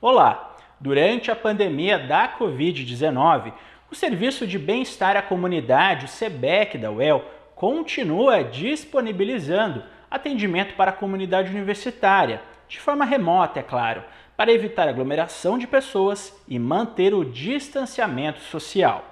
Olá! Durante a pandemia da Covid-19, o Serviço de Bem-Estar à Comunidade, o SEBEC da UEL, continua disponibilizando atendimento para a comunidade universitária, de forma remota, é claro, para evitar aglomeração de pessoas e manter o distanciamento social.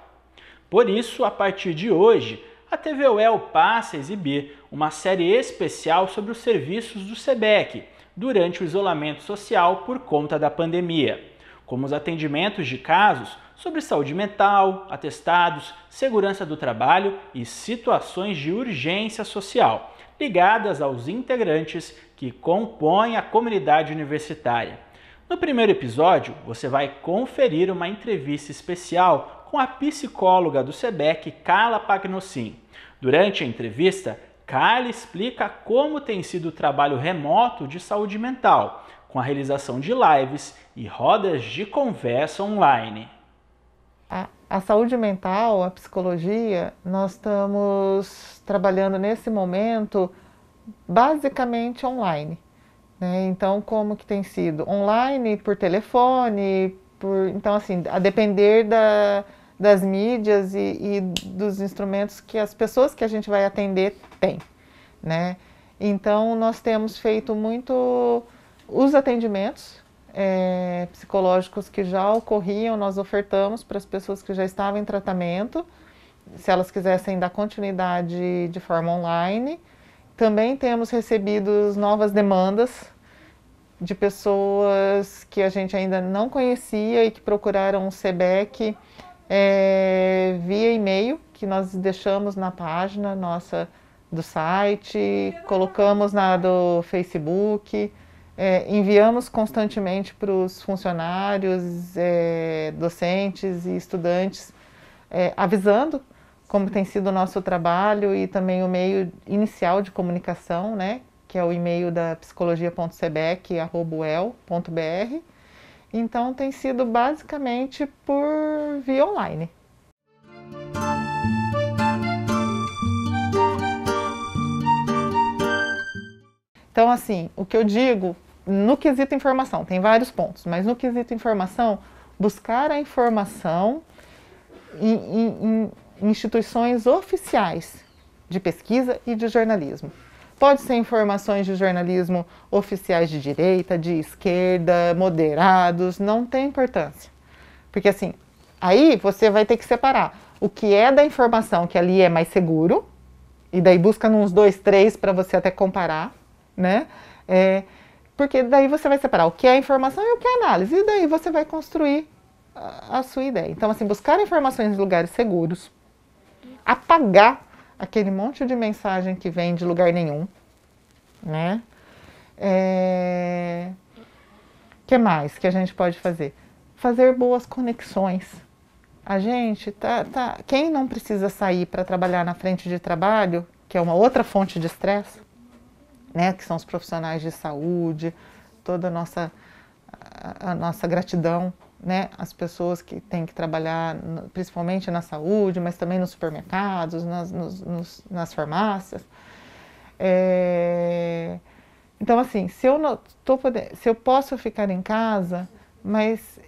Por isso, a partir de hoje, a TV UEL passa a exibir uma série especial sobre os serviços do SEBEC durante o isolamento social por conta da pandemia, como os atendimentos de casos sobre saúde mental, atestados, segurança do trabalho e situações de urgência social ligadas aos integrantes que compõem a comunidade universitária. No primeiro episódio, você vai conferir uma entrevista especial com a psicóloga do SEBEC, Carla Pagnosin. Durante a entrevista, Carla explica como tem sido o trabalho remoto de saúde mental, com a realização de lives e rodas de conversa online. A, a saúde mental, a psicologia, nós estamos trabalhando nesse momento basicamente online. Né? Então, como que tem sido? Online, por telefone, por... então assim, a depender da, das mídias e, e dos instrumentos que as pessoas que a gente vai atender têm, né? Então, nós temos feito muito os atendimentos é, psicológicos que já ocorriam, nós ofertamos para as pessoas que já estavam em tratamento, se elas quisessem dar continuidade de forma online. Também temos recebido novas demandas de pessoas que a gente ainda não conhecia e que procuraram o SEBEC é, via e-mail que nós deixamos na página nossa do site, colocamos na do Facebook, é, enviamos constantemente para os funcionários, é, docentes e estudantes, é, avisando como tem sido o nosso trabalho e também o meio inicial de comunicação, né, que é o e-mail da psicologia.cebec.el.br então tem sido basicamente por via online. Então, assim, o que eu digo no quesito informação, tem vários pontos, mas no quesito informação, buscar a informação em, em, em instituições oficiais de pesquisa e de jornalismo. Pode ser informações de jornalismo oficiais de direita, de esquerda, moderados, não tem importância. Porque assim, aí você vai ter que separar o que é da informação que ali é mais seguro, e daí busca uns dois, três para você até comparar, né? É, porque daí você vai separar o que é informação e o que é análise, e daí você vai construir a, a sua ideia. Então, assim, buscar informações em lugares seguros, apagar aquele monte de mensagem que vem de lugar nenhum, né? É... que mais que a gente pode fazer? Fazer boas conexões. A gente tá, tá... quem não precisa sair para trabalhar na frente de trabalho, que é uma outra fonte de estresse, né? Que são os profissionais de saúde, toda a nossa a nossa gratidão né, as pessoas que têm que trabalhar, principalmente na saúde, mas também nos supermercados, nas, nos, nos, nas farmácias. É... Então, assim, se eu, não tô podendo, se eu posso ficar em casa, mas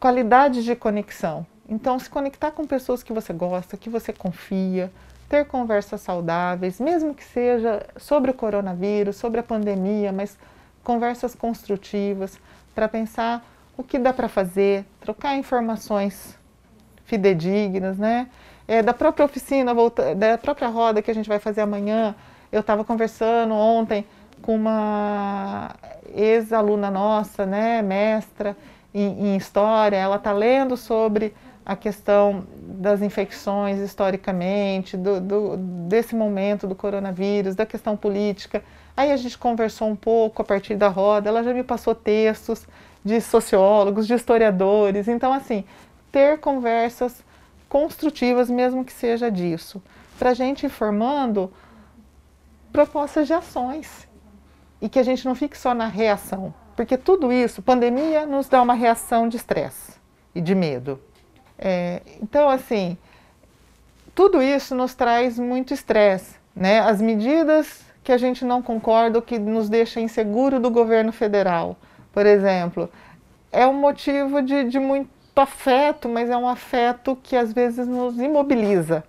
qualidade de conexão. Então, se conectar com pessoas que você gosta, que você confia, ter conversas saudáveis, mesmo que seja sobre o coronavírus, sobre a pandemia, mas conversas construtivas para pensar o que dá para fazer, trocar informações fidedignas, né? É, da própria oficina, volta, da própria roda que a gente vai fazer amanhã, eu estava conversando ontem com uma ex-aluna nossa, né, mestra em, em história, ela está lendo sobre a questão das infecções historicamente, do, do, desse momento do coronavírus, da questão política. Aí a gente conversou um pouco a partir da roda, ela já me passou textos, de sociólogos, de historiadores. Então, assim, ter conversas construtivas, mesmo que seja disso, para a gente ir formando propostas de ações e que a gente não fique só na reação, porque tudo isso, pandemia, nos dá uma reação de estresse e de medo. É, então, assim, tudo isso nos traz muito estresse, né? As medidas que a gente não concorda, que nos deixa inseguro do governo federal, por exemplo, é um motivo de, de muito afeto, mas é um afeto que às vezes nos imobiliza.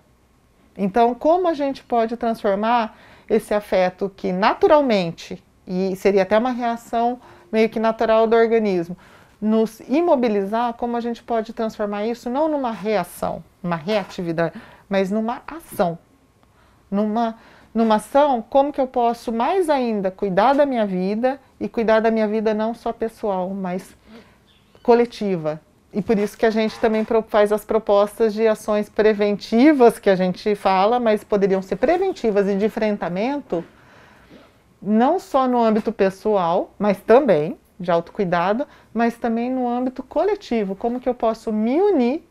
Então, como a gente pode transformar esse afeto que naturalmente, e seria até uma reação meio que natural do organismo, nos imobilizar, como a gente pode transformar isso não numa reação, uma reatividade, mas numa ação. Numa, numa ação, como que eu posso mais ainda cuidar da minha vida e cuidar da minha vida não só pessoal, mas coletiva. E por isso que a gente também faz as propostas de ações preventivas que a gente fala, mas poderiam ser preventivas e de enfrentamento, não só no âmbito pessoal, mas também de autocuidado, mas também no âmbito coletivo, como que eu posso me unir,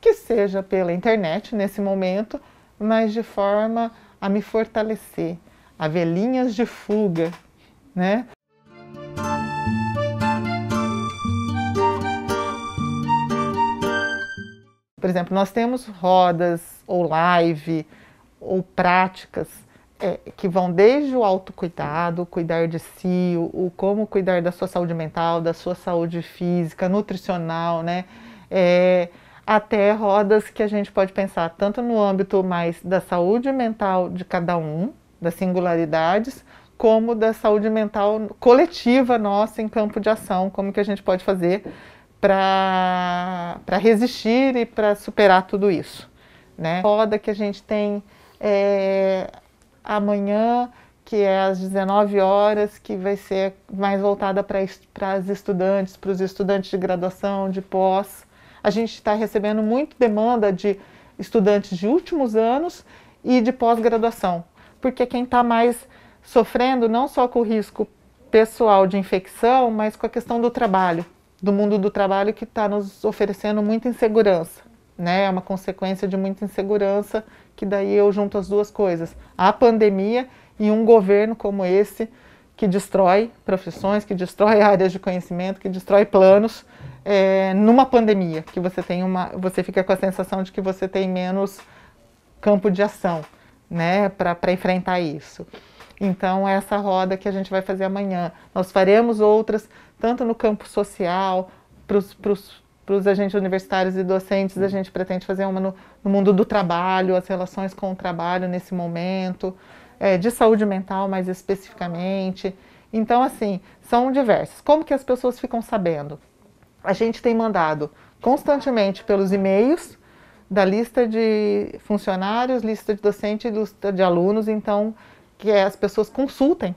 que seja pela internet nesse momento, mas de forma a me fortalecer, a velhinhas linhas de fuga, né? Por exemplo, nós temos rodas ou live ou práticas é, que vão desde o autocuidado, cuidar de si, o, o, como cuidar da sua saúde mental, da sua saúde física, nutricional, né? É, até rodas que a gente pode pensar tanto no âmbito mais da saúde mental de cada um, das singularidades, como da saúde mental coletiva nossa em campo de ação, como que a gente pode fazer para resistir e para superar tudo isso. Né? Roda que a gente tem é, amanhã, que é às 19 horas, que vai ser mais voltada para as estudantes, para os estudantes de graduação, de pós. A gente está recebendo muito demanda de estudantes de últimos anos e de pós-graduação, porque quem está mais sofrendo não só com o risco pessoal de infecção, mas com a questão do trabalho do mundo do trabalho que está nos oferecendo muita insegurança, né? É uma consequência de muita insegurança que daí eu junto as duas coisas: a pandemia e um governo como esse que destrói profissões, que destrói áreas de conhecimento, que destrói planos é, numa pandemia, que você tem uma, você fica com a sensação de que você tem menos campo de ação, né, para enfrentar isso. Então, essa roda que a gente vai fazer amanhã. Nós faremos outras, tanto no campo social, para os agentes universitários e docentes, a gente pretende fazer uma no, no, mundo do trabalho, as relações com o trabalho nesse momento, é, de saúde mental mais especificamente. Então, assim, são diversas. Como que as pessoas ficam sabendo? A gente tem mandado constantemente pelos e-mails da lista de funcionários, lista de docentes e lista de alunos, então que é as pessoas consultem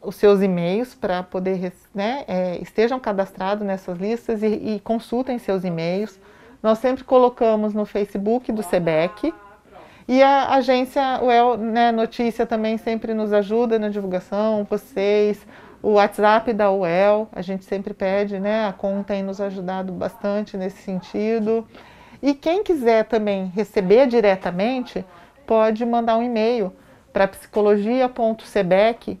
os seus e-mails para poder, né, é, estejam cadastrados nessas listas e, e consultem seus e-mails. Nós sempre colocamos no Facebook do SEBEC e a agência UEL né, Notícia também sempre nos ajuda na divulgação, vocês, o WhatsApp da UEL, a gente sempre pede, né, a conta tem nos ajudado bastante nesse sentido. E quem quiser também receber diretamente, pode mandar um e-mail para psicologia.sebec.uel.br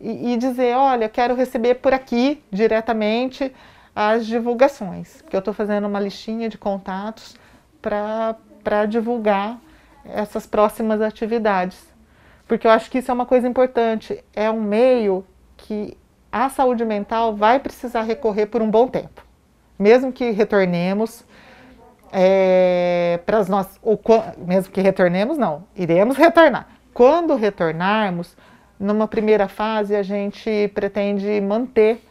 e, e dizer, olha, quero receber por aqui diretamente as divulgações, que eu estou fazendo uma listinha de contatos para divulgar essas próximas atividades. Porque eu acho que isso é uma coisa importante, é um meio que a saúde mental vai precisar recorrer por um bom tempo. Mesmo que retornemos, é, para as nossas, ou, mesmo que retornemos, não, iremos retornar. Quando retornarmos, numa primeira fase, a gente pretende manter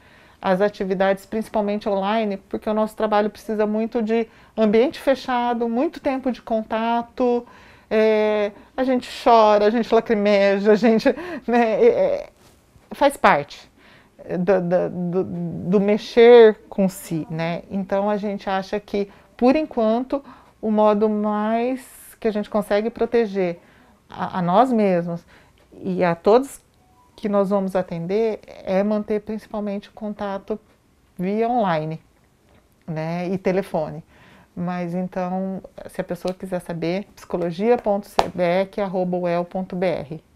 as atividades, principalmente online, porque o nosso trabalho precisa muito de ambiente fechado, muito tempo de contato. É, a gente chora, a gente lacrimeja, a gente né, é, é faz parte do, do, do, do mexer com si, né? Então a gente acha que por enquanto, o modo mais que a gente consegue proteger a, a nós mesmos e a todos que nós vamos atender é manter principalmente o contato via online né, e telefone. Mas então, se a pessoa quiser saber, psicologia.cbec@uel.br